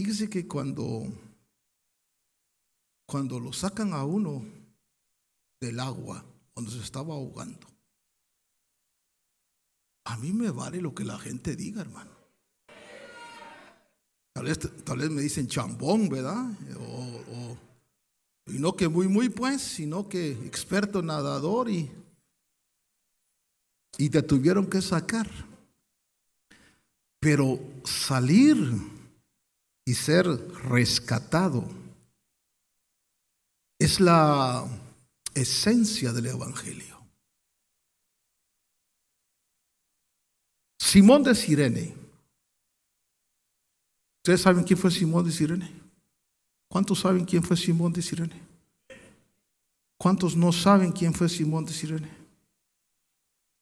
Fíjese que cuando, cuando lo sacan a uno del agua, cuando se estaba ahogando, a mí me vale lo que la gente diga, hermano. Tal vez, me dicen chambón, ¿verdad? O, y no que muy, muy, pues, sino que experto nadador y, y te tuvieron que sacar. Pero salir y ser rescatado. Es la esencia del Evangelio. Simón de Sirene. ¿Ustedes saben quién fue Simón de Sirene? ¿Cuántos saben quién fue Simón de Sirene? ¿Cuántos no saben quién fue Simón de Sirene?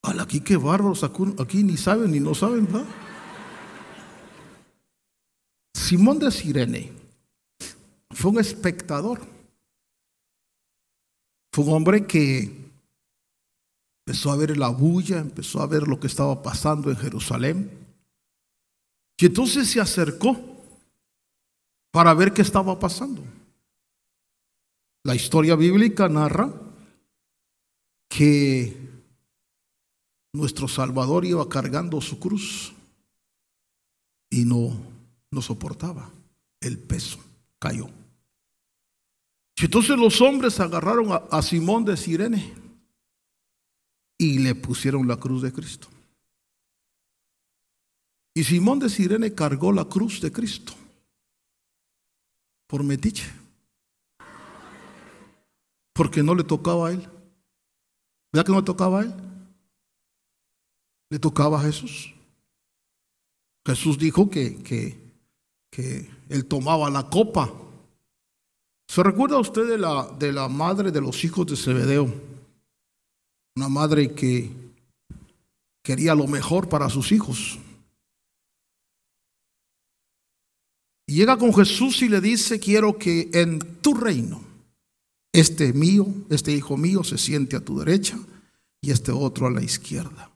Al aquí qué bárbaros, aquí ni saben ni no saben, ¿verdad? Simón de Sirene fue un espectador. Fue un hombre que empezó a ver la bulla, empezó a ver lo que estaba pasando en Jerusalén. Y entonces se acercó para ver qué estaba pasando. La historia bíblica narra que nuestro Salvador iba cargando su cruz y no no soportaba. El peso cayó. entonces los hombres agarraron a, Simón de Sirene y le pusieron la cruz de Cristo. Y Simón de Sirene cargó la cruz de Cristo por metiche. Porque no le tocaba a él. ¿Verdad que no le tocaba a él? Le tocaba a Jesús. Jesús dijo que él tomaba la copa. ¿Se recuerda usted de la, de la madre de los hijos de Zebedeo? Una madre que quería lo mejor para sus hijos. Y llega con Jesús y le dice, quiero que en tu reino, este mío, este hijo mío se siente a tu derecha y este otro a la izquierda.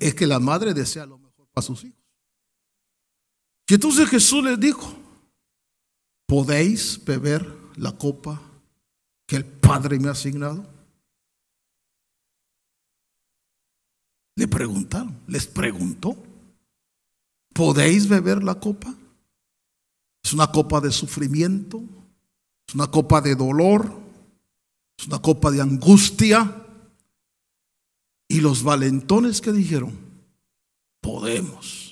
Es que la madre desea lo mejor para sus hijos. Y entonces Jesús les dijo, ¿podéis beber la copa que el Padre me ha asignado? Le preguntaron, les preguntó, ¿podéis beber la copa? Es una copa de sufrimiento, es una copa de dolor, es una copa de angustia. Y los valentones que dijeron, podemos.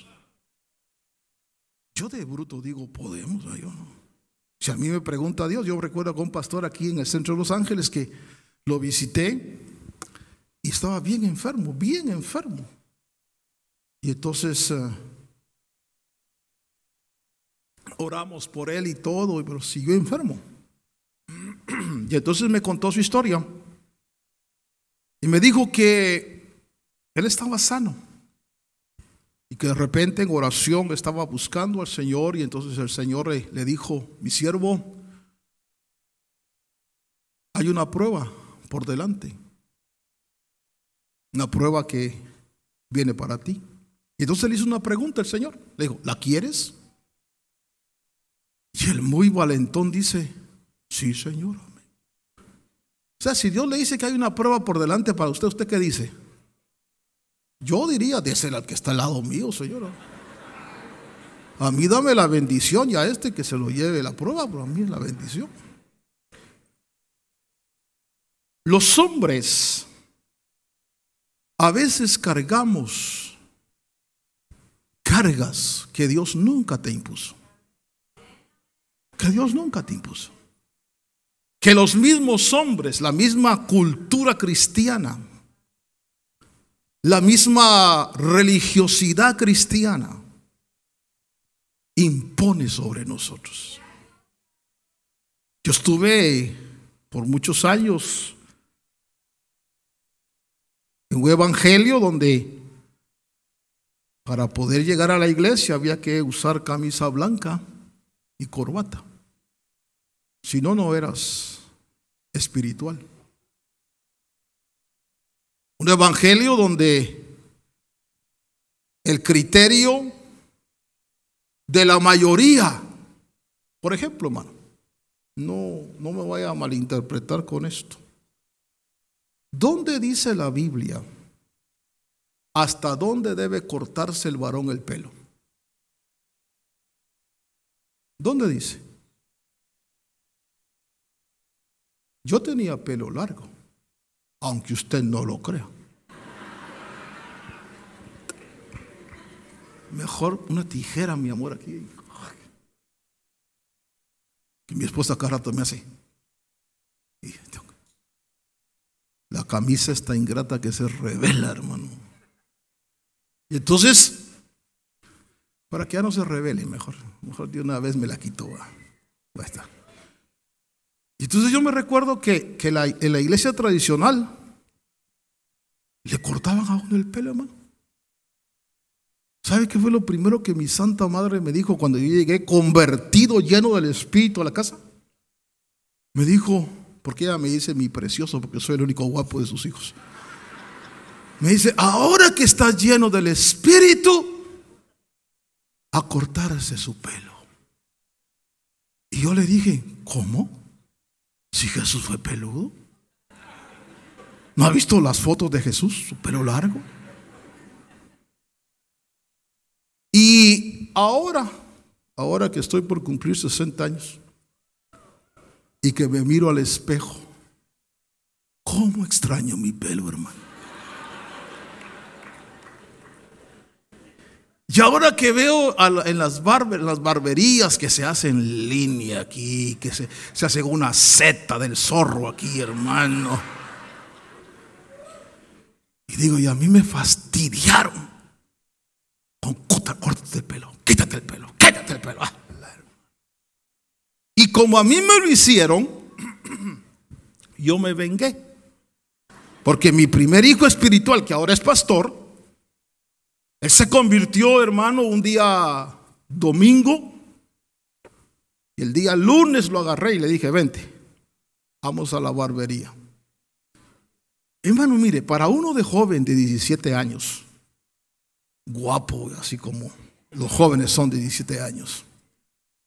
Yo de bruto digo, podemos, no. Si a mí me pregunta Dios, yo recuerdo a un pastor aquí en el centro de Los Ángeles que lo visité y estaba bien enfermo, bien enfermo. Y entonces eh, oramos por él y todo, pero siguió enfermo. y entonces me contó su historia. Y me dijo que él estaba sano. Y que de repente en oración estaba buscando al Señor y entonces el Señor le, dijo, mi siervo, hay una prueba por delante. Una prueba que viene para ti. Y entonces le hizo una pregunta al Señor. Le dijo, ¿la quieres? Y el muy valentón dice, sí, Señor. O sea, si Dios le dice que hay una prueba por delante para usted, ¿usted qué dice? Yo diría, ser al que está al lado mío, señor. A mí dame la bendición y a este que se lo lleve la prueba, pero a mí es la bendición. Los hombres a veces cargamos cargas que Dios nunca te impuso. Que Dios nunca te impuso. Que los mismos hombres, la misma cultura cristiana, la misma religiosidad cristiana impone sobre nosotros. Yo estuve por muchos años en un evangelio donde para poder llegar a la iglesia había que usar camisa blanca y corbata. Si no, no eras espiritual. Un evangelio donde el criterio de la mayoría, por ejemplo, hermano, no, no me vaya a malinterpretar con esto. ¿Dónde dice la Biblia hasta dónde debe cortarse el varón el pelo? ¿Dónde dice? Yo tenía pelo largo aunque usted no lo crea. Mejor una tijera, mi amor, aquí. Que mi esposa cada rato me hace. La camisa está ingrata que se revela, hermano. Y entonces, para que ya no se revele, mejor, mejor de una vez me la quito. Y entonces yo me recuerdo que, en la iglesia tradicional le cortaban a uno el pelo, hermano. ¿Sabe qué fue lo primero que mi santa madre me dijo cuando yo llegué convertido, lleno del Espíritu a la casa? Me dijo, porque ella me dice mi precioso, porque soy el único guapo de sus hijos. Me dice, ahora que estás lleno del Espíritu, a cortarse su pelo. Y yo le dije, ¿cómo? Si Jesús fue peludo. ¿No ha visto las fotos de Jesús? Su pelo largo. Y ahora, ahora que estoy por cumplir 60 años y que me miro al espejo, ¿cómo extraño mi pelo, hermano? Y ahora que veo en las, barberías que se hacen línea aquí, que se, hace una seta del zorro aquí, hermano. Y digo, y a mí me fastidiaron con córtate el pelo, quítate el pelo, quítate el pelo. Ah, y como a mí me lo hicieron, yo me vengué. Porque mi primer hijo espiritual, que ahora es pastor, él se convirtió, hermano, un día domingo. Y el día lunes lo agarré y le dije, vente, vamos a la barbería. Hermano, mire, para uno de joven de 17 años, guapo, así como los jóvenes son de 17 años,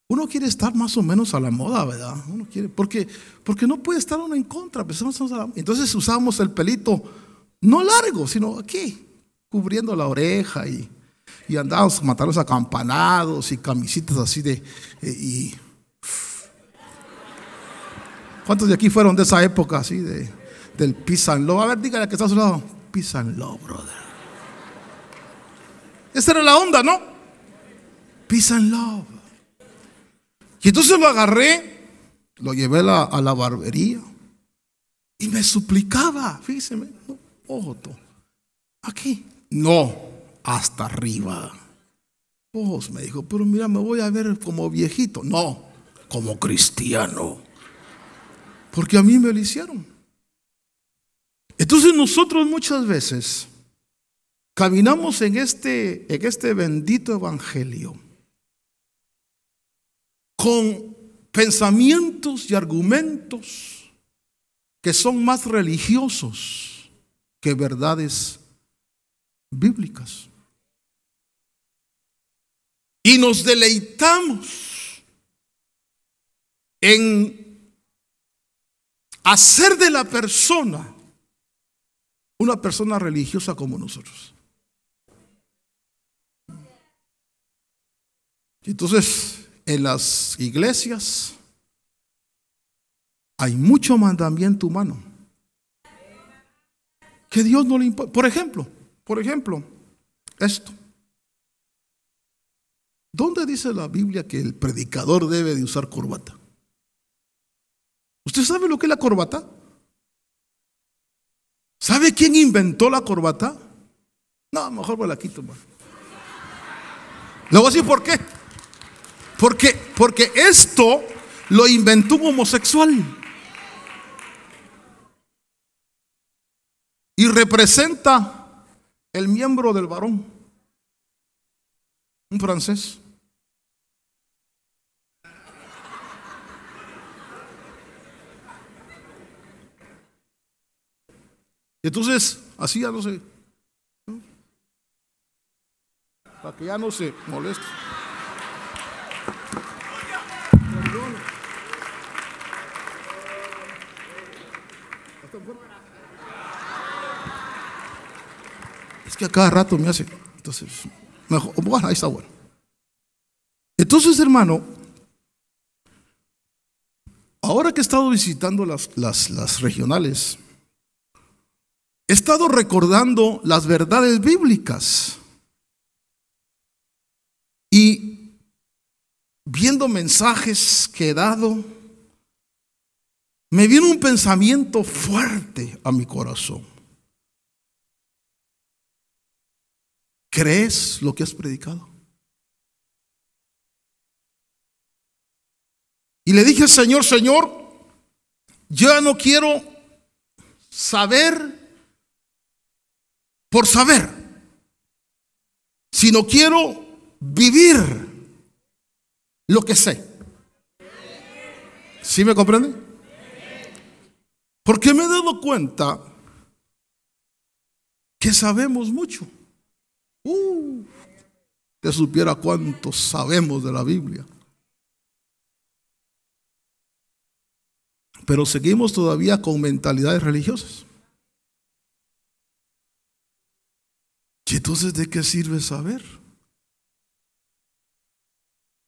uno quiere estar más o menos a la moda, ¿verdad? Uno quiere, porque, porque no puede estar uno en contra. Pues, entonces usamos el pelito no largo, sino aquí cubriendo la oreja y, y matarlos a matar acampanados y camisitas así de... Eh, y, ¿Cuántos de aquí fueron de esa época así de, del love? A ver, dígale que está a su lado. love brother. Esa era la onda, ¿no? pisan love. Y entonces lo agarré, lo llevé a la barbería y me suplicaba, fíjese, ojo, aquí, no, hasta arriba. Pues, me dijo, pero mira, me voy a ver como viejito. No, como cristiano. Porque a mí me lo hicieron. Entonces nosotros muchas veces caminamos en este, en este bendito evangelio con pensamientos y argumentos que son más religiosos que verdades bíblicas. Y nos deleitamos en hacer de la persona una persona religiosa como nosotros. Entonces, en las iglesias hay mucho mandamiento humano. Que Dios no le impone Por ejemplo, por ejemplo, esto. ¿Dónde dice la Biblia que el predicador debe de usar corbata? ¿Usted sabe lo que es la corbata? ¿Sabe quién inventó la corbata? No, mejor me la quito, Le voy a decir por qué. Porque, porque esto lo inventó un homosexual. Y representa el miembro del varón, un francés. Entonces, así ya no sé. Para que ya no se moleste. que a cada rato me hace. Entonces, oh, bueno, ahí está bueno. Entonces, hermano, ahora que he estado visitando las, las regionales, he estado recordando las verdades bíblicas y viendo mensajes que he dado, me vino un pensamiento fuerte a mi corazón. ¿Crees lo que has predicado? Y le dije, Señor, Señor, yo no quiero saber por saber, sino quiero vivir lo que sé. ¿Sí me comprende? Porque me he dado cuenta que sabemos mucho. Uh, que supiera cuánto sabemos de la Biblia. Pero seguimos todavía con mentalidades religiosas. ¿Y entonces de qué sirve saber?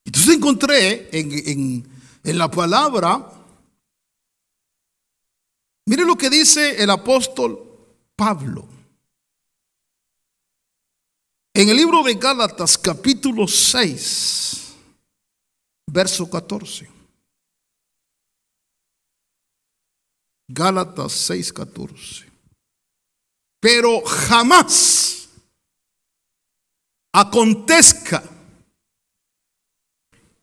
Entonces encontré en, en, en la palabra, mire lo que dice el apóstol Pablo. En el libro de Gálatas capítulo 6, verso 14. Gálatas 6, 14. Pero jamás acontezca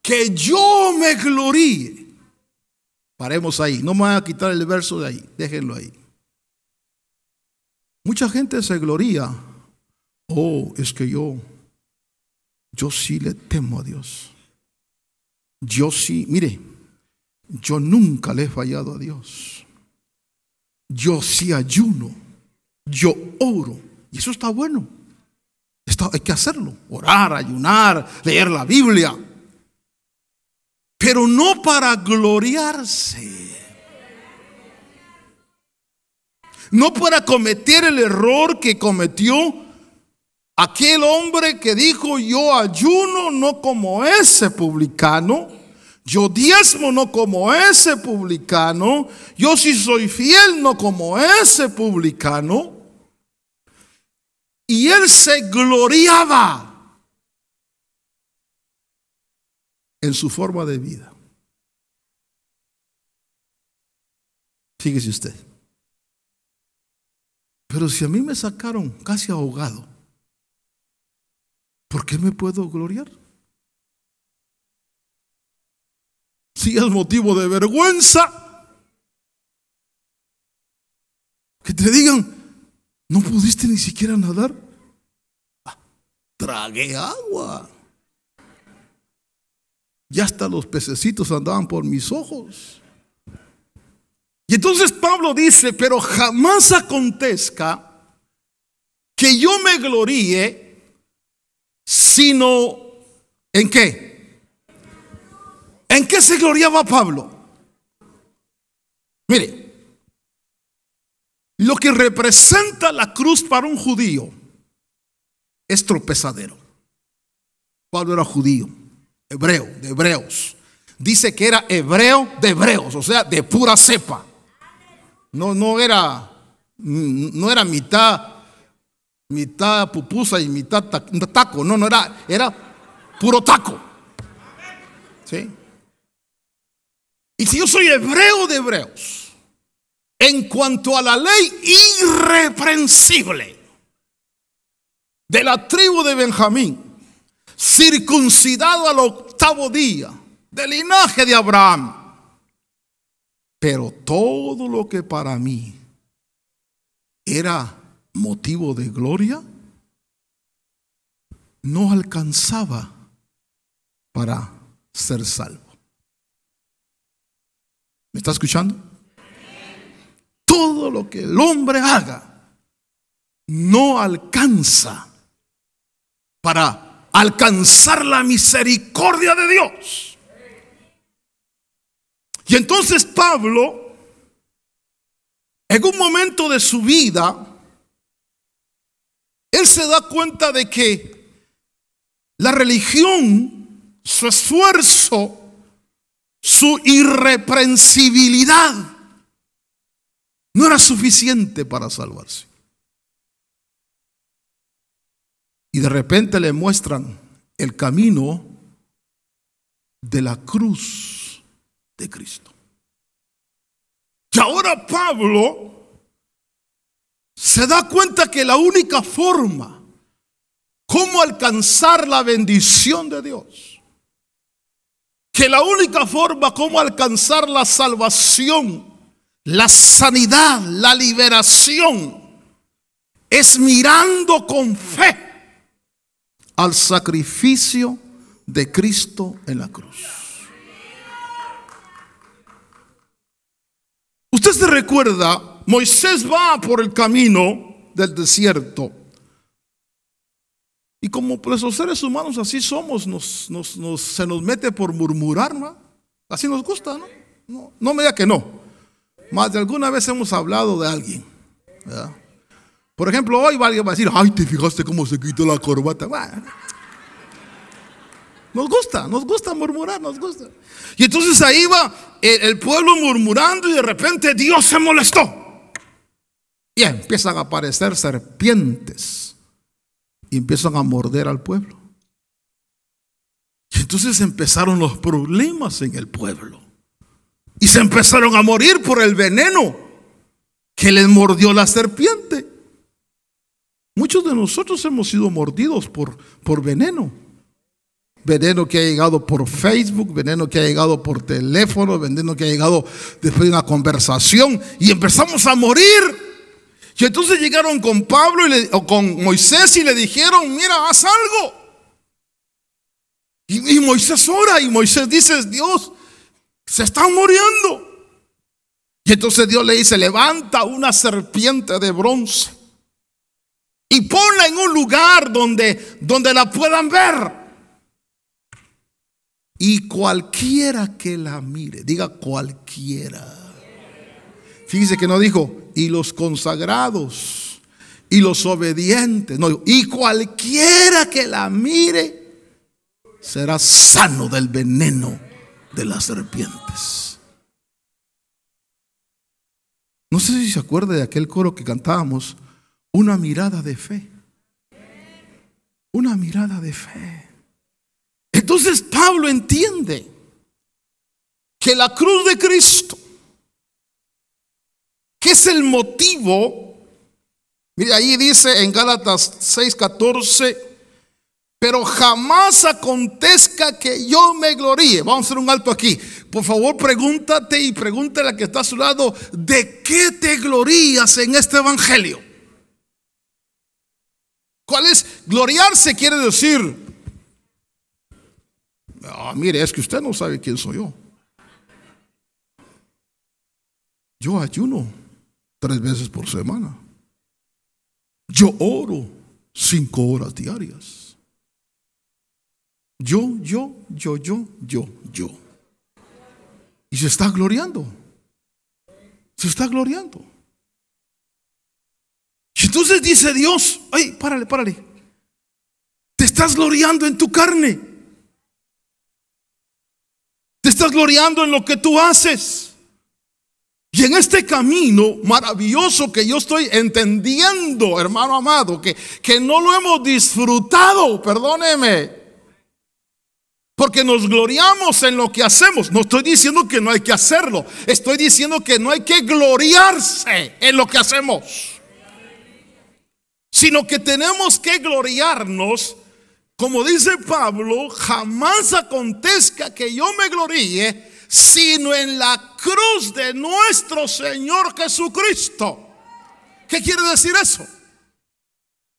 que yo me gloríe. Paremos ahí, no me voy a quitar el verso de ahí, déjenlo ahí. Mucha gente se gloría oh, es que yo, yo sí le temo a Dios. Yo sí, mire, yo nunca le he fallado a Dios. Yo sí ayuno, yo oro, y eso está bueno. Está, hay que hacerlo, orar, ayunar, leer la Biblia, pero no para gloriarse. No para cometer el error que cometió Aquel hombre que dijo, yo ayuno no como ese publicano, yo diezmo no como ese publicano, yo si soy fiel no como ese publicano. Y él se gloriaba en su forma de vida. Fíjese usted. Pero si a mí me sacaron casi ahogado, ¿por qué me puedo gloriar? Si es motivo de vergüenza, que te digan, no pudiste ni siquiera nadar. Ah, tragué agua. Ya hasta los pececitos andaban por mis ojos. Y entonces Pablo dice, pero jamás acontezca que yo me gloríe sino en qué. ¿En qué se gloriaba Pablo? Mire, lo que representa la cruz para un judío es tropezadero. Pablo era judío, hebreo, de hebreos. Dice que era hebreo de hebreos, o sea, de pura cepa. No, no era, no era mitad mitad pupusa y mitad taco. No, no era, era puro taco. ¿Sí? Y si yo soy hebreo de hebreos, en cuanto a la ley irreprensible de la tribu de Benjamín, circuncidado al octavo día, del linaje de Abraham, pero todo lo que para mí era motivo de gloria, no alcanzaba para ser salvo. ¿Me está escuchando? Todo lo que el hombre haga no alcanza para alcanzar la misericordia de Dios. Y entonces Pablo, en un momento de su vida, él se da cuenta de que la religión, su esfuerzo, su irreprensibilidad no era suficiente para salvarse. Y de repente le muestran el camino de la cruz de Cristo. Y ahora Pablo se da cuenta que la única forma cómo alcanzar la bendición de Dios, que la única forma cómo alcanzar la salvación, la sanidad, la liberación, es mirando con fe al sacrificio de Cristo en la cruz. Usted se recuerda Moisés va por el camino del desierto. Y como pues, los seres humanos así somos, nos, se nos mete por murmurar, Así nos gusta, ¿no? No, no me diga que no. Más de alguna vez hemos hablado de alguien. Por ejemplo, hoy alguien va a decir, ay, ¿te fijaste cómo se quitó la corbata? nos gusta, nos gusta murmurar, nos gusta. Y entonces ahí va el pueblo murmurando y de repente Dios se molestó. Y empiezan a aparecer serpientes. Y empiezan a morder al pueblo. Y entonces empezaron los problemas en el pueblo. Y se empezaron a morir por el veneno que les mordió la serpiente. Muchos de nosotros hemos sido mordidos por, por veneno. Veneno que ha llegado por Facebook, veneno que ha llegado por teléfono, veneno que ha llegado después de una conversación. Y empezamos a morir y entonces llegaron con Pablo y o con Moisés y le dijeron, mira, haz algo. Y, Moisés ora y Moisés dice, Dios, se están muriendo. Y entonces Dios le dice, levanta una serpiente de bronce y ponla en un lugar donde, donde la puedan ver. Y cualquiera que la mire, diga cualquiera. Fíjese que no dijo y los consagrados y los obedientes. y cualquiera que la mire será sano del veneno de las serpientes. No sé si se acuerda de aquel coro que cantábamos, una mirada de fe. Una mirada de fe. Entonces Pablo entiende que la cruz de Cristo ¿Qué es el motivo? Mire, ahí dice en Gálatas 6:14, pero jamás acontezca que yo me gloríe. Vamos a hacer un alto aquí. Por favor, pregúntate y pregúntale a la que está a su lado, ¿de qué te glorías en este evangelio? ¿Cuál es? Gloriarse quiere decir, ah, mire, es que usted no sabe quién soy yo. Yo ayuno tres veces por semana. Yo oro cinco horas diarias. Yo, yo, yo, yo, yo, yo. Y se está gloriando. Se está gloriando. Y entonces dice Dios, ay, párale, párale. Te estás gloriando en tu carne. Te estás gloriando en lo que tú haces. Y en este camino maravilloso que yo estoy entendiendo, hermano amado, que, que no lo hemos disfrutado, perdóneme, porque nos gloriamos en lo que hacemos. No estoy diciendo que no hay que hacerlo. Estoy diciendo que no hay que gloriarse en lo que hacemos. Sino que tenemos que gloriarnos. Como dice Pablo, jamás acontezca que yo me gloríe sino en la cruz de nuestro Señor Jesucristo. ¿Qué quiere decir eso?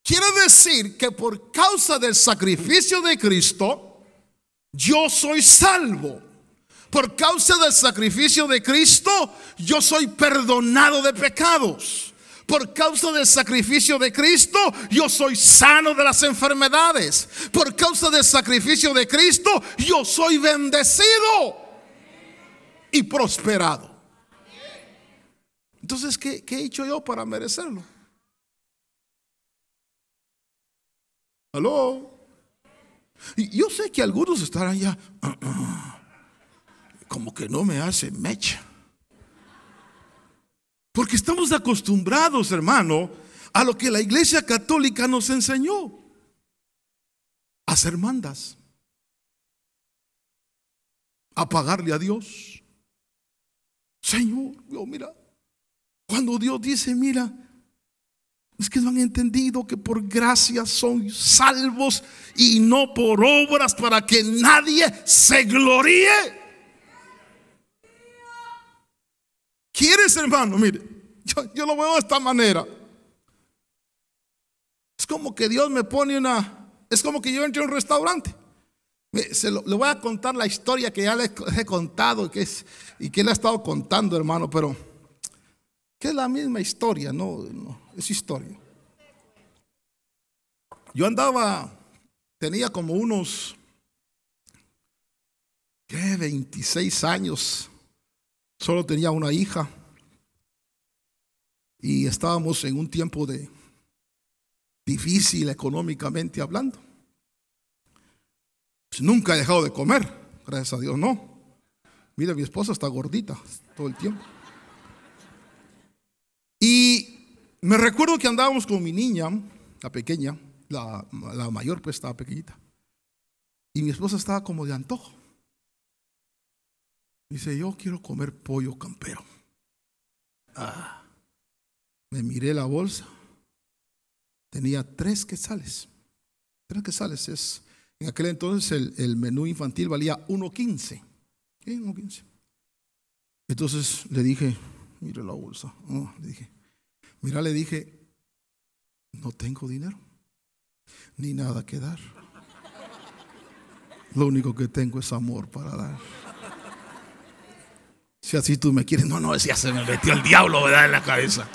Quiere decir que por causa del sacrificio de Cristo, yo soy salvo. Por causa del sacrificio de Cristo, yo soy perdonado de pecados. Por causa del sacrificio de Cristo, yo soy sano de las enfermedades. Por causa del sacrificio de Cristo, yo soy bendecido y prosperado. Entonces, ¿qué, he hecho yo para merecerlo? ¿Aló? yo sé que algunos estarán ya como que no me hacen mecha. Porque estamos acostumbrados, hermano, a lo que la iglesia católica nos enseñó. A hacer mandas. A pagarle a Dios. Señor, yo mira, cuando Dios dice, mira, es que no han entendido que por gracia son salvos y no por obras para que nadie se gloríe. ¿Quieres, hermano? Mire, yo, yo lo veo de esta manera. Es como que Dios me pone una... Es como que yo entro a un restaurante se lo, le voy a contar la historia que ya les he contado y que, es, y que le he estado contando, hermano, pero que es la misma historia, no, no es historia. Yo andaba, tenía como unos, ¿qué? 26 años, solo tenía una hija y estábamos en un tiempo de difícil económicamente hablando. Pues, nunca he dejado de comer, gracias a Dios, no. Mira, mi esposa está gordita todo el tiempo. Y me recuerdo que andábamos con mi niña, la pequeña, la, mayor pues estaba pequeñita. Y mi esposa estaba como de antojo. Dice, yo quiero comer pollo campero. Ah, me miré la bolsa. Tenía tres quesales. Tres quesales es en aquel entonces el, menú infantil valía 1.15. ¿Qué? 1.15. Entonces le dije, mire la bolsa. Ah, le dije, mira, le dije, no tengo dinero, ni nada que dar. Lo único que tengo es amor para dar. Si así tú me quieres, no, no, decía, se me metió el diablo, ¿verdad? En la cabeza.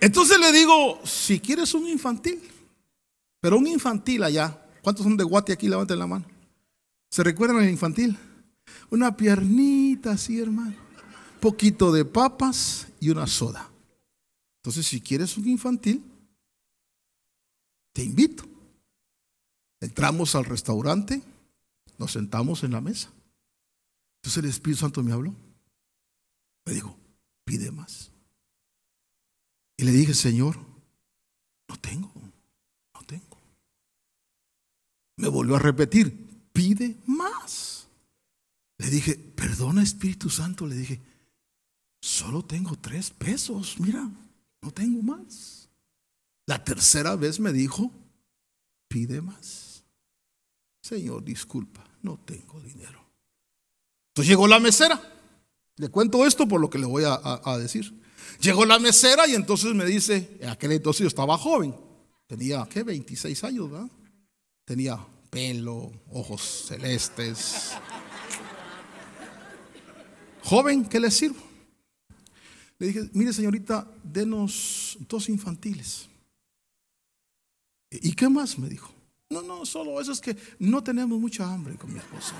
Entonces le digo, si quieres un infantil, pero un infantil allá, ¿cuántos son de Guate aquí? Levanten la mano. ¿Se recuerdan el infantil? Una piernita así, hermano. Poquito de papas y una soda. Entonces, si quieres un infantil, te invito. Entramos al restaurante, nos sentamos en la mesa. Entonces el Espíritu Santo me habló. Me dijo, pide más. Y le dije, Señor, no tengo. Me volvió a repetir, pide más. Le dije, perdona Espíritu Santo, le dije, solo tengo tres pesos, mira, no tengo más. La tercera vez me dijo, pide más. Señor, disculpa, no tengo dinero. Entonces llegó la mesera. Le cuento esto por lo que le voy a, decir. Llegó la mesera y entonces me dice, en aquel entonces yo estaba joven, tenía, ¿qué? 26 años, ¿verdad? Tenía pelo, ojos celestes. Joven, ¿qué le sirvo? Le dije, mire señorita, denos dos infantiles. ¿Y qué más? Me dijo. No, no, solo eso es que no tenemos mucha hambre con mi esposa.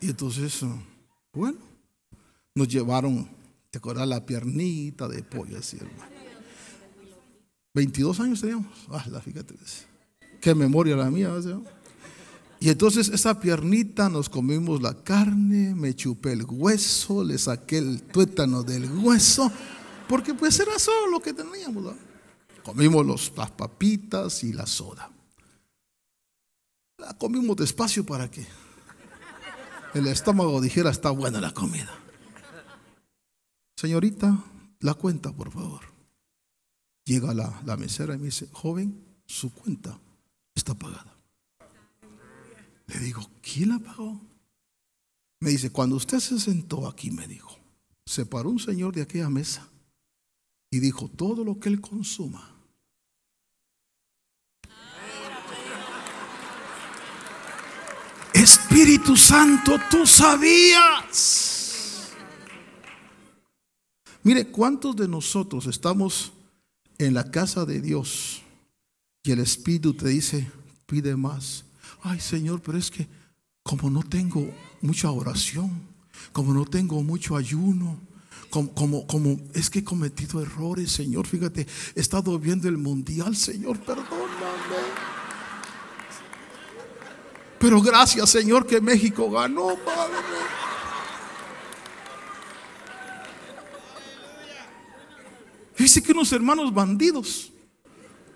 Y entonces, bueno, nos llevaron, te acordás, la piernita de pollo, así, hermano. 22 años teníamos. Ah, la fíjate. Pues. Qué memoria la mía. Y entonces esa piernita nos comimos la carne, me chupé el hueso, le saqué el tuétano del hueso, porque pues era solo lo que teníamos. Comimos las papitas y la soda. La comimos despacio para que el estómago dijera está buena la comida. Señorita, la cuenta, por favor. Llega la, la mesera y me dice, joven, su cuenta está pagada. Le digo, ¿quién la pagó? Me dice, cuando usted se sentó aquí, me dijo, se paró un señor de aquella mesa y dijo, todo lo que él consuma. Espíritu Santo, tú sabías. Mire, ¿cuántos de nosotros estamos en la casa de Dios? Y el Espíritu te dice, pide más. Ay Señor, pero es que como no tengo mucha oración, como no tengo mucho ayuno, como, como, es que he cometido errores, Señor. Fíjate, he estado viendo el mundial, Señor, perdóname. Pero gracias, Señor, que México ganó, Padre. Dice que unos hermanos bandidos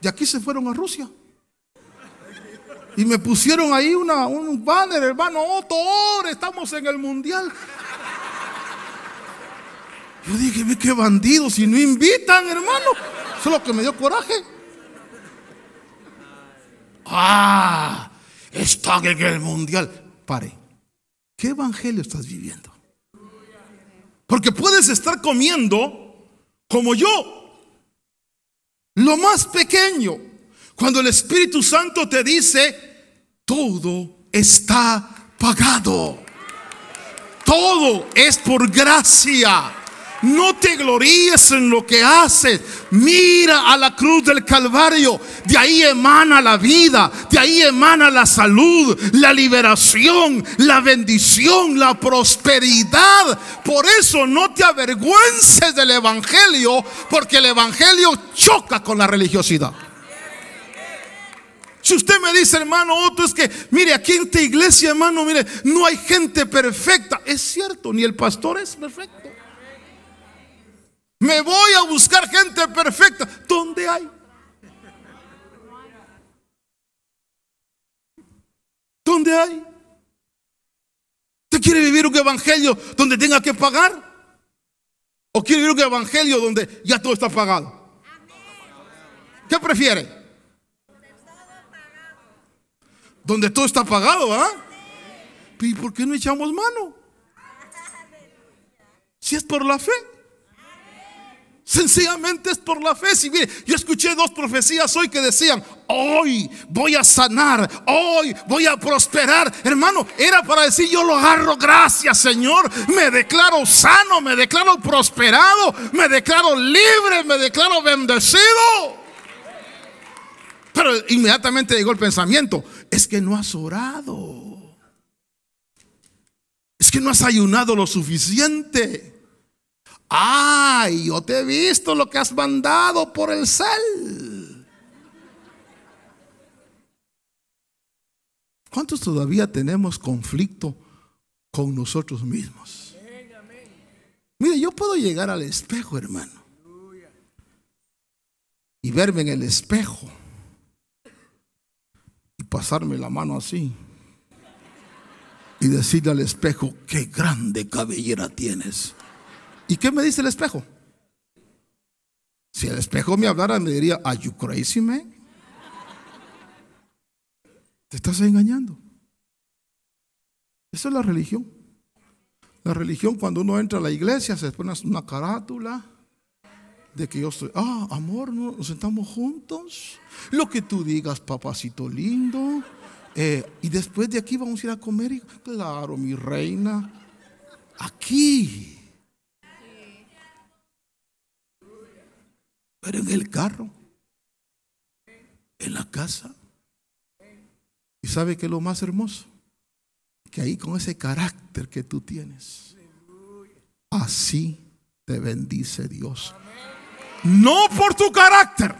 de aquí se fueron a Rusia. Y me pusieron ahí una, un banner, hermano, Otto oh, estamos en el mundial. Yo dije, ve qué bandidos, si no invitan, hermano. Eso es lo que me dio coraje. Ah, están en el mundial. Pare, ¿qué evangelio estás viviendo? Porque puedes estar comiendo como yo, lo más pequeño. Cuando el Espíritu Santo te dice, todo está pagado. Todo es por gracia. No te gloríes en lo que haces. Mira a la cruz del Calvario. De ahí emana la vida. De ahí emana la salud, la liberación, la bendición, la prosperidad. Por eso no te avergüences del Evangelio. Porque el Evangelio choca con la religiosidad. Si usted me dice, hermano otro es que, mire, aquí en esta iglesia, hermano, mire, no hay gente perfecta. Es cierto, ni el pastor es perfecto. Me voy a buscar gente perfecta. ¿Dónde hay? ¿Dónde hay? ¿Usted quiere vivir un evangelio donde tenga que pagar? ¿O quiere vivir un evangelio donde ya todo está pagado? ¿Qué prefiere? Donde todo está pagado, ¿ah? ¿Y por qué no echamos mano? Si es por la fe. Sencillamente es por la fe. Si mire, yo escuché dos profecías hoy que decían, hoy voy a sanar, hoy voy a prosperar. Hermano, era para decir, yo lo agarro, gracias Señor, me declaro sano, me declaro prosperado, me declaro libre, me declaro bendecido. Pero inmediatamente llegó el pensamiento, es que no has orado. Es que no has ayunado lo suficiente ay, yo te he visto lo que has mandado por el sal. ¿Cuántos todavía tenemos conflicto con nosotros mismos? Mire, yo puedo llegar al espejo, hermano, y verme en el espejo y pasarme la mano así y decirle al espejo, qué grande cabellera tienes. ¿Y qué me dice el espejo? Si el espejo me hablara, me diría, ¿Are you crazy, man? Te estás engañando. Esa es la religión. La religión, cuando uno entra a la iglesia, se pone una carátula de que yo estoy, ah, amor, nos sentamos juntos. Lo que tú digas, papacito lindo. Eh, y después de aquí vamos a ir a comer. Y, claro, mi reina. Aquí en el carro, en la casa. ¿Y sabe que lo más hermoso? Que ahí con ese carácter que tú tienes, así te bendice Dios. No por tu carácter,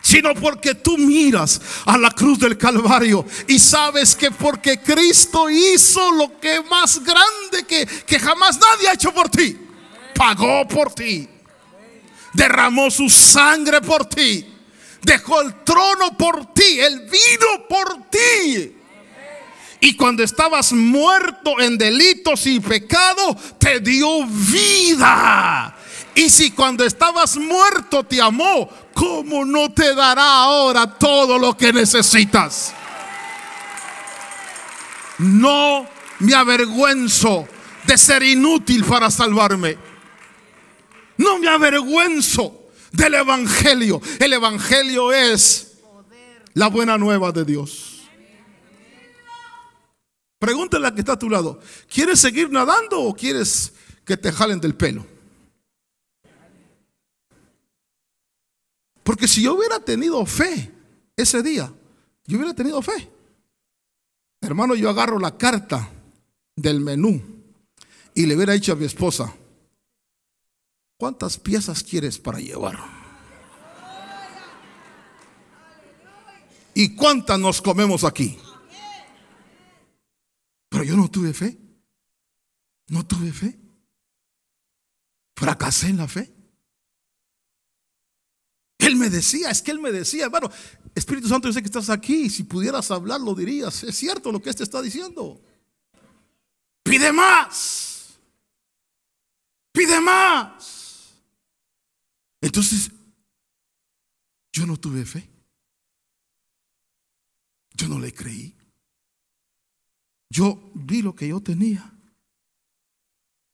sino porque tú miras a la cruz del Calvario y sabes que porque Cristo hizo lo que más grande que, que jamás nadie ha hecho por ti, pagó por ti derramó su sangre por ti, dejó el trono por ti, el vino por ti. Y cuando estabas muerto en delitos y pecado, te dio vida. Y si cuando estabas muerto te amó, ¿cómo no te dará ahora todo lo que necesitas? No me avergüenzo de ser inútil para salvarme. No me avergüenzo del Evangelio. El Evangelio es la buena nueva de Dios. Pregúntale a la que está a tu lado, ¿quieres seguir nadando o quieres que te jalen del pelo? Porque si yo hubiera tenido fe ese día, yo hubiera tenido fe. Hermano, yo agarro la carta del menú y le hubiera dicho a mi esposa, ¿Cuántas piezas quieres para llevar? ¿Y cuántas nos comemos aquí? Pero yo no tuve fe. No tuve fe. Fracasé en la fe. Él me decía, es que él me decía, hermano, Espíritu Santo, yo sé que estás aquí. Si pudieras hablar, lo dirías. Es cierto lo que este está diciendo. Pide más. Pide más. Entonces, yo no tuve fe. Yo no le creí. Yo vi lo que yo tenía.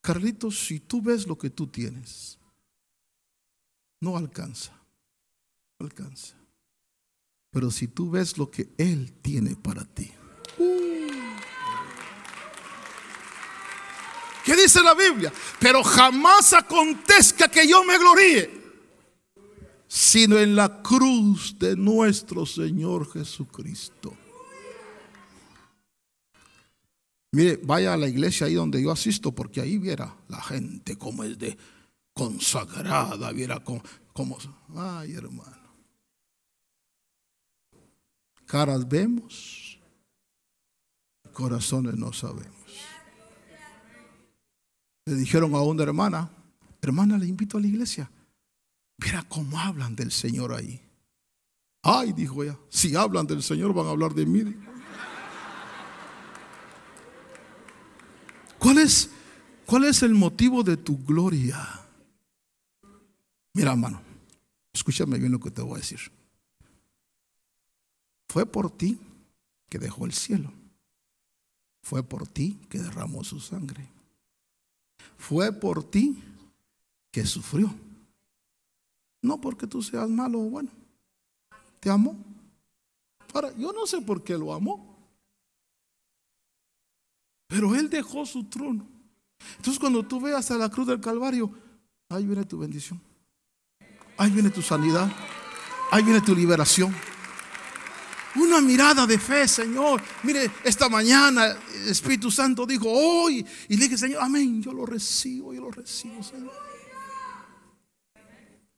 Carlitos, si tú ves lo que tú tienes, no alcanza. alcanza. Pero si tú ves lo que Él tiene para ti. ¿Qué dice la Biblia? Pero jamás acontezca que yo me gloríe sino en la cruz de nuestro Señor Jesucristo. Mire, vaya a la iglesia ahí donde yo asisto, porque ahí viera la gente como es de consagrada, viera como, ay hermano. Caras vemos, corazones no sabemos. Le dijeron a una hermana, hermana, le invito a la iglesia. Mira cómo hablan del Señor ahí. Ay, dijo ella, si hablan del Señor van a hablar de mí. ¿Cuál es, cuál es el motivo de tu gloria? Mira, hermano, escúchame bien lo que te voy a decir. Fue por ti que dejó el cielo. Fue por ti que derramó su sangre. Fue por ti que sufrió. No porque tú seas malo o bueno. Te amo Ahora, yo no sé por qué lo amo Pero Él dejó su trono. Entonces cuando tú veas a la cruz del Calvario, ahí viene tu bendición. Ahí viene tu sanidad. Ahí viene tu liberación. Una mirada de fe, Señor. Mire, esta mañana el Espíritu Santo dijo hoy. Y le dije, Señor, amén. Yo lo recibo, yo lo recibo, Señor.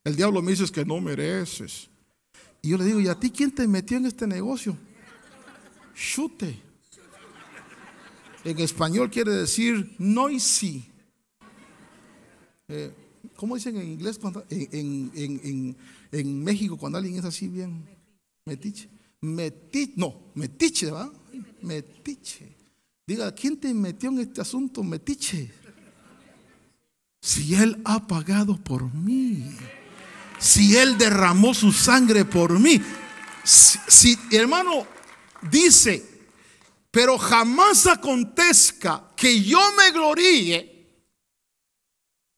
El diablo me dice que no mereces. Y yo le digo, ¿y a ti quién te metió en este negocio? Chute. En español quiere decir noisy. Eh, ¿Cómo dicen en inglés? Cuando, en, México cuando alguien es así bien metiche. Metiche, no, metiche, ¿verdad? Metiche. Diga, ¿quién te metió en este asunto metiche? Si Él ha pagado por mí si Él derramó su sangre por mí. Si, hermano, dice, pero jamás acontezca que yo me gloríe.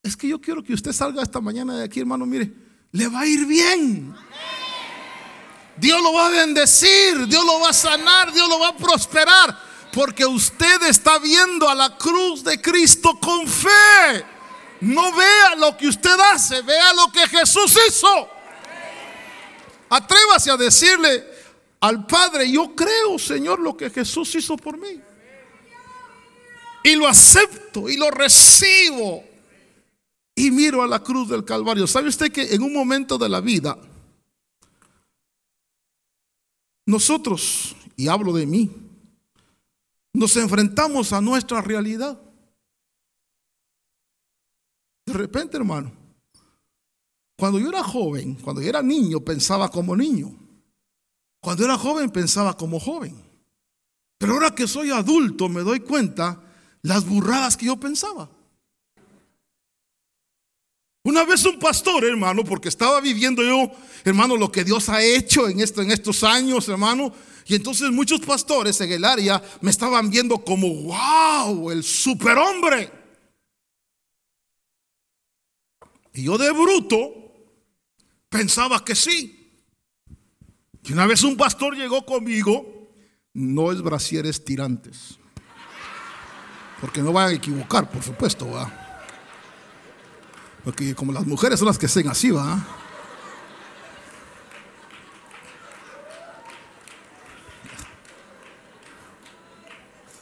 Es que yo quiero que usted salga esta mañana de aquí, hermano, mire, le va a ir bien. Dios lo va a bendecir, Dios lo va a sanar, Dios lo va a prosperar, porque usted está viendo a la cruz de Cristo con fe. No vea lo que usted hace, vea lo que Jesús hizo. Atrévase a decirle al Padre, yo creo, Señor, lo que Jesús hizo por mí. Y lo acepto y lo recibo. Y miro a la cruz del Calvario. ¿Sabe usted que en un momento de la vida, nosotros, y hablo de mí, nos enfrentamos a nuestra realidad? De repente, hermano, cuando yo era joven, cuando yo era niño, pensaba como niño. Cuando era joven, pensaba como joven. Pero ahora que soy adulto, me doy cuenta las burradas que yo pensaba. Una vez un pastor, hermano, porque estaba viviendo yo, hermano, lo que Dios ha hecho en, esto, en estos años, hermano. Y entonces muchos pastores en el área me estaban viendo como, wow, el superhombre. Y yo de bruto pensaba que sí. Y una vez un pastor llegó conmigo, no es brasieres tirantes. Porque no van a equivocar, por supuesto, va. Porque como las mujeres son las que estén así, va.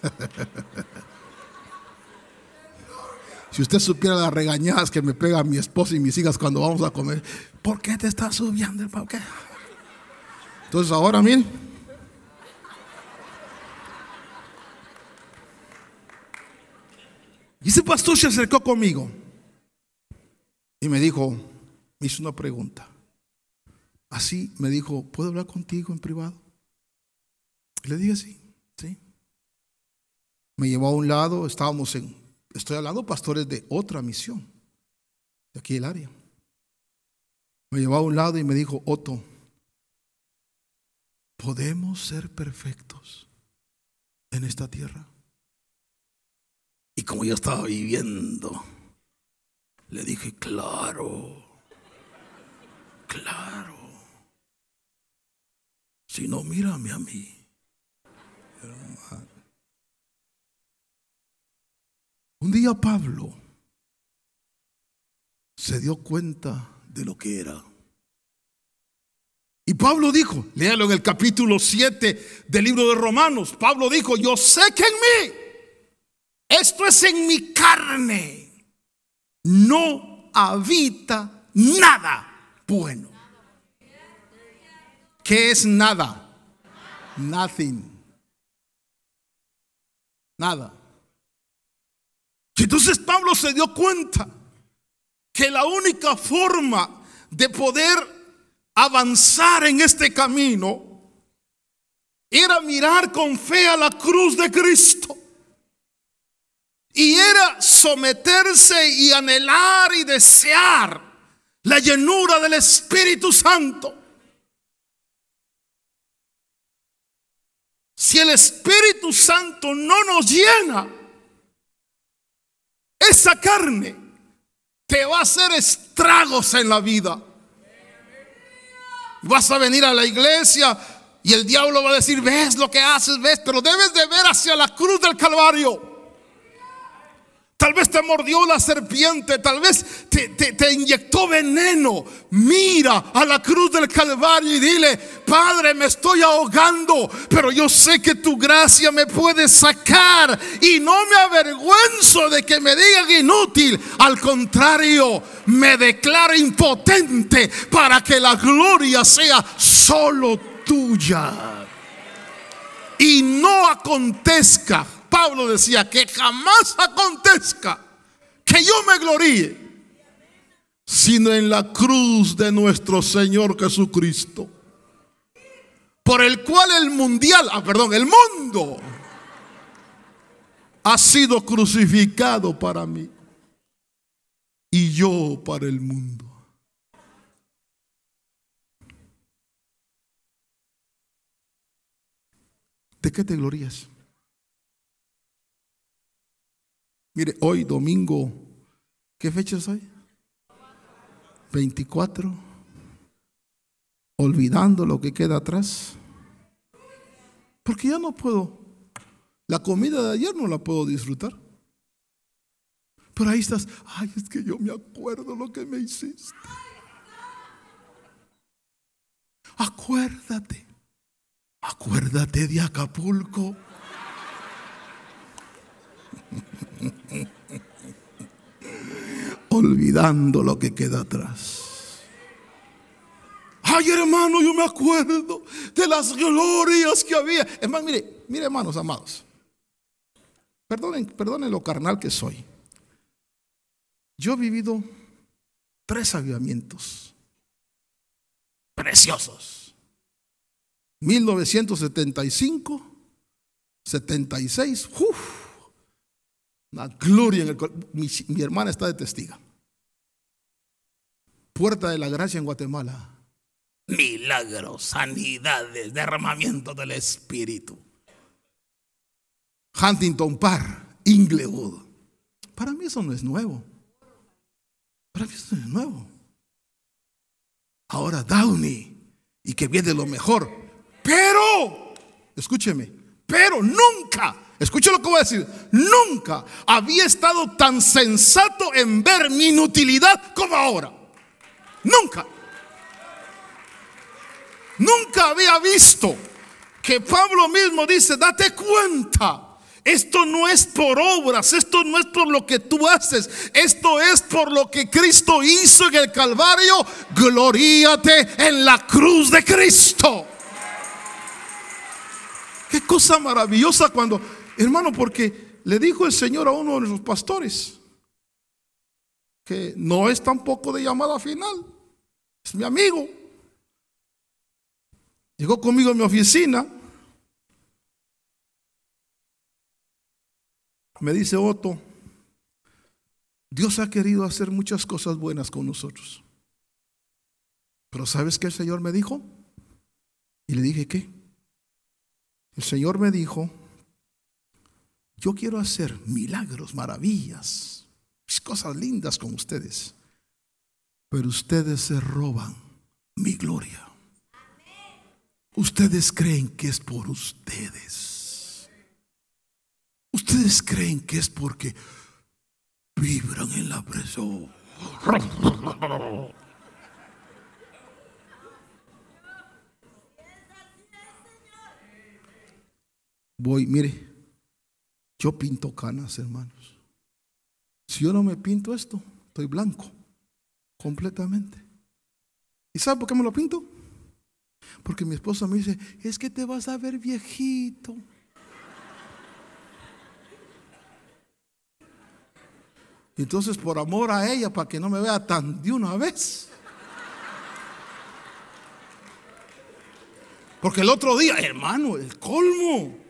Si usted supiera las regañadas que me pega mi esposa y mis hijas cuando vamos a comer, ¿por qué te estás subiendo? El Entonces ahora, mire. Y ese pastor se acercó conmigo y me dijo, me hizo una pregunta. Así me dijo, ¿puedo hablar contigo en privado? Y le dije, sí, sí. Me llevó a un lado, estábamos en, Estoy hablando pastores de otra misión, de aquí el área. Me llevó a un lado y me dijo, Otto, podemos ser perfectos en esta tierra. Y como yo estaba viviendo, le dije, claro, claro. Si no, mírame a mí. Un día Pablo se dio cuenta de lo que era. Y Pablo dijo, léalo en el capítulo 7 del libro de Romanos, Pablo dijo, yo sé que en mí, esto es en mi carne, no habita nada bueno. ¿Qué es nada? Nothing. Nada. Entonces Pablo se dio cuenta que la única forma de poder avanzar en este camino era mirar con fe a la cruz de Cristo. Y era someterse y anhelar y desear la llenura del Espíritu Santo. Si el Espíritu Santo no nos llena, esa carne te va a hacer estragos en la vida. Vas a venir a la iglesia y el diablo va a decir, ves lo que haces, ves, pero debes de ver hacia la cruz del Calvario tal vez te mordió la serpiente, tal vez te, inyectó veneno. Mira a la cruz del Calvario y dile, Padre, me estoy ahogando, pero yo sé que tu gracia me puede sacar y no me avergüenzo de que me digan inútil. Al contrario, me declaro impotente para que la gloria sea solo tuya. Y no acontezca Pablo decía que jamás acontezca que yo me gloríe, sino en la cruz de nuestro Señor Jesucristo, por el cual el mundial, ah, perdón, el mundo ha sido crucificado para mí y yo para el mundo. ¿De qué te glorías? Mire, hoy domingo, ¿qué fecha es hoy? 24. Olvidando lo que queda atrás. Porque ya no puedo. La comida de ayer no la puedo disfrutar. Pero ahí estás, ay, es que yo me acuerdo lo que me hiciste. Acuérdate, acuérdate de Acapulco. Olvidando lo que queda atrás. Ay, hermano, yo me acuerdo de las glorias que había. Hermano, mire, mire, hermanos amados. Perdonen, perdonen lo carnal que soy. Yo he vivido tres avivamientos preciosos. 1975, 76, uff la gloria en el mi, mi hermana está de testiga. Puerta de la Gracia en Guatemala. Milagros, sanidades, derramamiento del Espíritu. Huntington Park, Inglewood. Para mí eso no es nuevo. Para mí eso no es nuevo. Ahora Downey y que viene lo mejor. Pero, escúcheme, pero nunca Escucha lo que voy a decir. Nunca había estado tan sensato en ver mi inutilidad como ahora. Nunca. Nunca había visto que Pablo mismo dice, date cuenta. Esto no es por obras, esto no es por lo que tú haces, esto es por lo que Cristo hizo en el Calvario. Gloríate en la cruz de Cristo. Qué cosa maravillosa cuando Hermano, porque le dijo el Señor a uno de nuestros pastores que no es tampoco de llamada final, es mi amigo. Llegó conmigo a mi oficina. Me dice Otto, Dios ha querido hacer muchas cosas buenas con nosotros. Pero ¿sabes qué el Señor me dijo? Y le dije, ¿qué? El Señor me dijo yo quiero hacer milagros, maravillas, pues, cosas lindas con ustedes. Pero ustedes se roban mi gloria. Ustedes creen que es por ustedes. Ustedes creen que es porque vibran en la presión. Voy, mire. Yo pinto canas, hermanos. Si yo no me pinto esto, estoy blanco, completamente. ¿Y sabe por qué me lo pinto? Porque mi esposa me dice, es que te vas a ver viejito. Entonces, por amor a ella, para que no me vea tan de una vez. Porque el otro día, hermano, el colmo.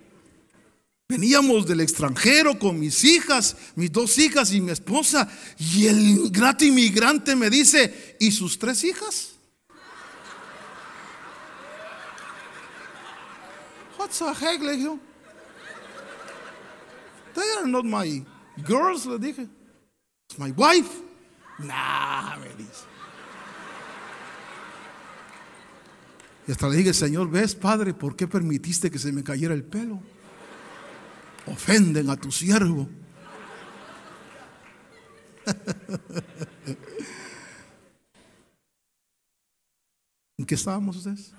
Veníamos del extranjero con mis hijas, mis dos hijas y mi esposa. Y el grato inmigrante me dice, ¿y sus tres hijas? What's the heck, le dije. They are not my girls, le dije. my wife. Nah, me dice. Y hasta le dije, Señor, ¿ves, Padre, por qué permitiste que se me cayera el pelo? ofenden a tu siervo. ¿En qué estábamos ustedes?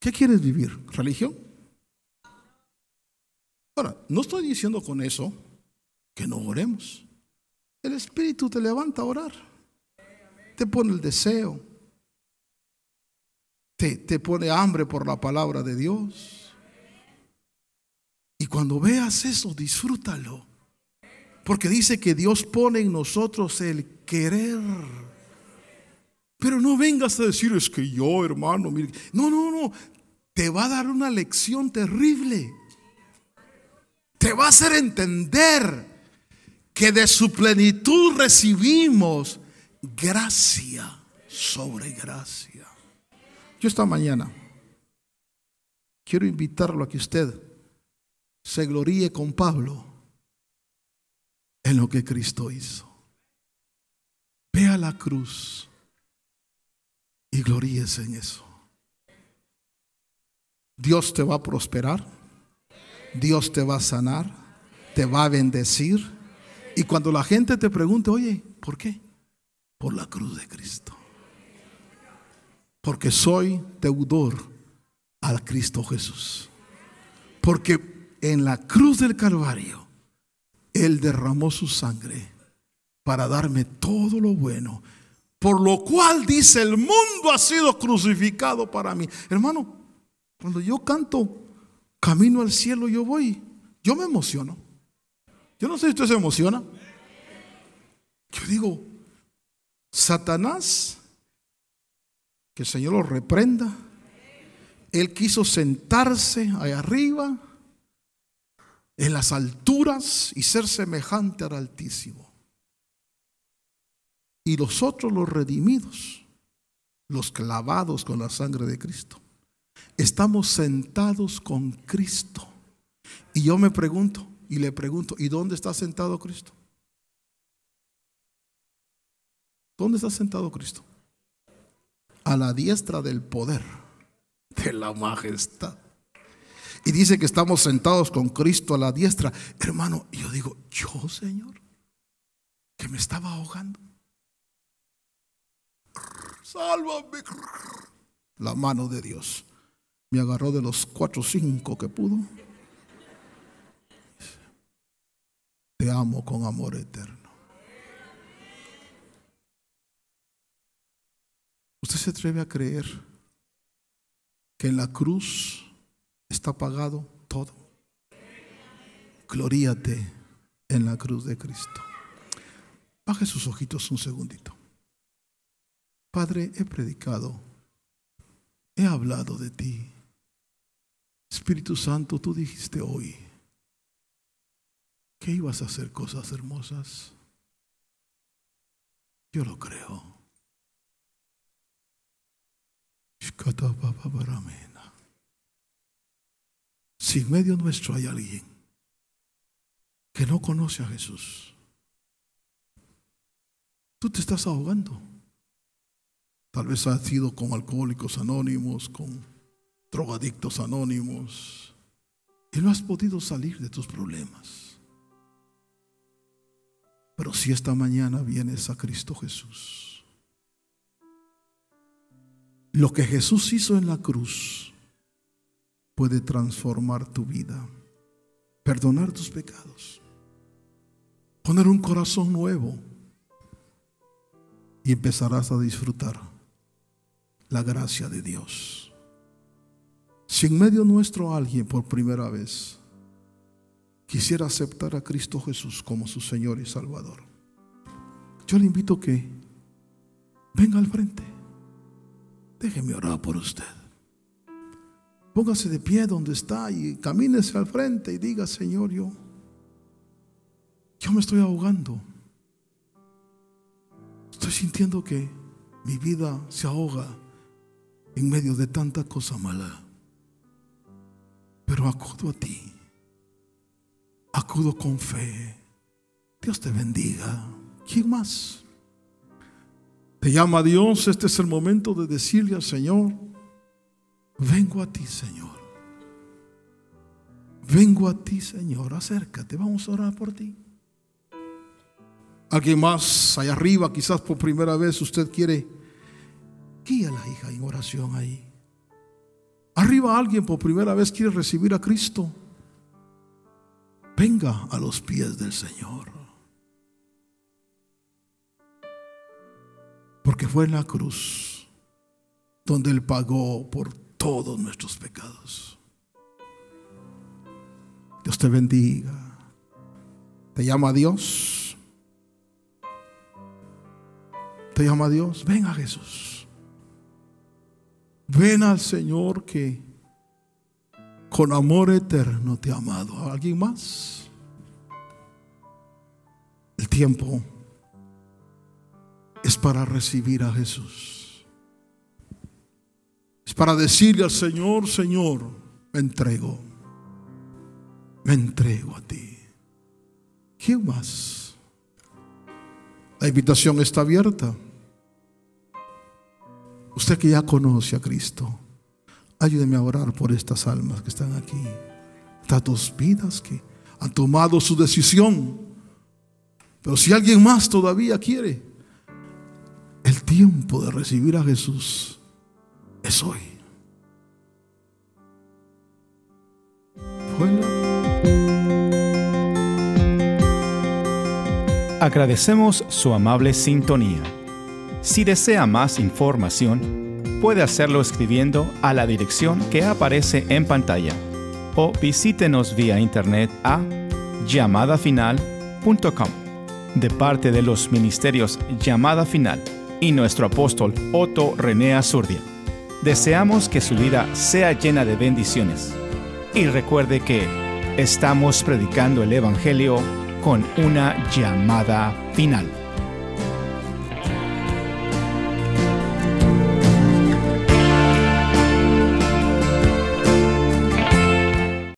¿Qué quieres vivir? ¿Religión? Ahora, no estoy diciendo con eso que no oremos. El Espíritu te levanta a orar. Te pone el deseo, te, pone hambre por la palabra de Dios. Y cuando veas eso, disfrútalo. Porque dice que Dios pone en nosotros el querer. Pero no vengas a decir, es que yo, hermano, No, no, no. Te va a dar una lección terrible. Te va a hacer entender que de su plenitud recibimos gracia sobre gracia. Yo esta mañana quiero invitarlo a que usted se gloríe con Pablo en lo que Cristo hizo. Vea la cruz y gloríese en eso. Dios te va a prosperar, Dios te va a sanar, te va a bendecir. Y cuando la gente te pregunte, oye, ¿por qué? Por la cruz de Cristo porque soy deudor al Cristo Jesús. Porque en la cruz del Calvario, Él derramó su sangre para darme todo lo bueno. Por lo cual dice, el mundo ha sido crucificado para mí. Hermano, cuando yo canto Camino al cielo, yo voy, yo me emociono. Yo no sé si usted se emociona. Yo digo, Satanás que el Señor lo reprenda. Él quiso sentarse allá arriba, en las alturas, y ser semejante al Altísimo. Y los otros, los redimidos, los clavados con la sangre de Cristo. Estamos sentados con Cristo. Y yo me pregunto, y le pregunto, ¿y dónde está sentado Cristo? ¿Dónde está sentado Cristo? a la diestra del poder, de la majestad. Y dice que estamos sentados con Cristo a la diestra. Hermano, yo digo, yo, Señor, que me estaba ahogando. Sálvame. La mano de Dios me agarró de los cuatro o cinco que pudo. Te amo con amor eterno. ¿Usted se atreve a creer que en la cruz está pagado todo? Gloríate en la cruz de Cristo. Baje sus ojitos un segundito. Padre, he predicado, he hablado de ti. Espíritu Santo, tú dijiste hoy que ibas a hacer cosas hermosas. Yo lo creo. Si en medio nuestro hay alguien que no conoce a Jesús, tú te estás ahogando. Tal vez has sido con alcohólicos anónimos, con drogadictos anónimos, y no has podido salir de tus problemas. Pero si esta mañana vienes a Cristo Jesús, lo que Jesús hizo en la cruz puede transformar tu vida, perdonar tus pecados, poner un corazón nuevo y empezarás a disfrutar la gracia de Dios. Si en medio nuestro alguien por primera vez quisiera aceptar a Cristo Jesús como su Señor y Salvador, yo le invito que venga al frente déjeme orar por usted. Póngase de pie donde está y camínese al frente y diga, Señor, yo, yo me estoy ahogando. Estoy sintiendo que mi vida se ahoga en medio de tanta cosa mala. Pero acudo a ti. Acudo con fe. Dios te bendiga. ¿Quién más? te llama Dios, este es el momento de decirle al Señor, vengo a ti, Señor. Vengo a ti, Señor, acércate, vamos a orar por ti. Alguien más allá arriba, quizás por primera vez usted quiere, guía a la hija en oración ahí. Arriba alguien por primera vez quiere recibir a Cristo. Venga a los pies del Señor. Porque fue en la cruz donde Él pagó por todos nuestros pecados. Dios te bendiga. ¿Te llama Dios? ¿Te llama Dios? Ven a Jesús. Ven al Señor que con amor eterno te ha amado. ¿Alguien más? El tiempo es para recibir a Jesús. Es para decirle al Señor, Señor, me entrego. Me entrego a ti. ¿Quién más? La invitación está abierta. Usted que ya conoce a Cristo, ayúdeme a orar por estas almas que están aquí. Estas dos vidas que han tomado su decisión. Pero si alguien más todavía quiere, el tiempo de recibir a Jesús es hoy. Agradecemos su amable sintonía. Si desea más información, puede hacerlo escribiendo a la dirección que aparece en pantalla o visítenos vía internet a llamadafinal.com de parte de los ministerios Llamada Final y nuestro apóstol Otto René Azurdia. Deseamos que su vida sea llena de bendiciones. Y recuerde que estamos predicando el Evangelio con una llamada final.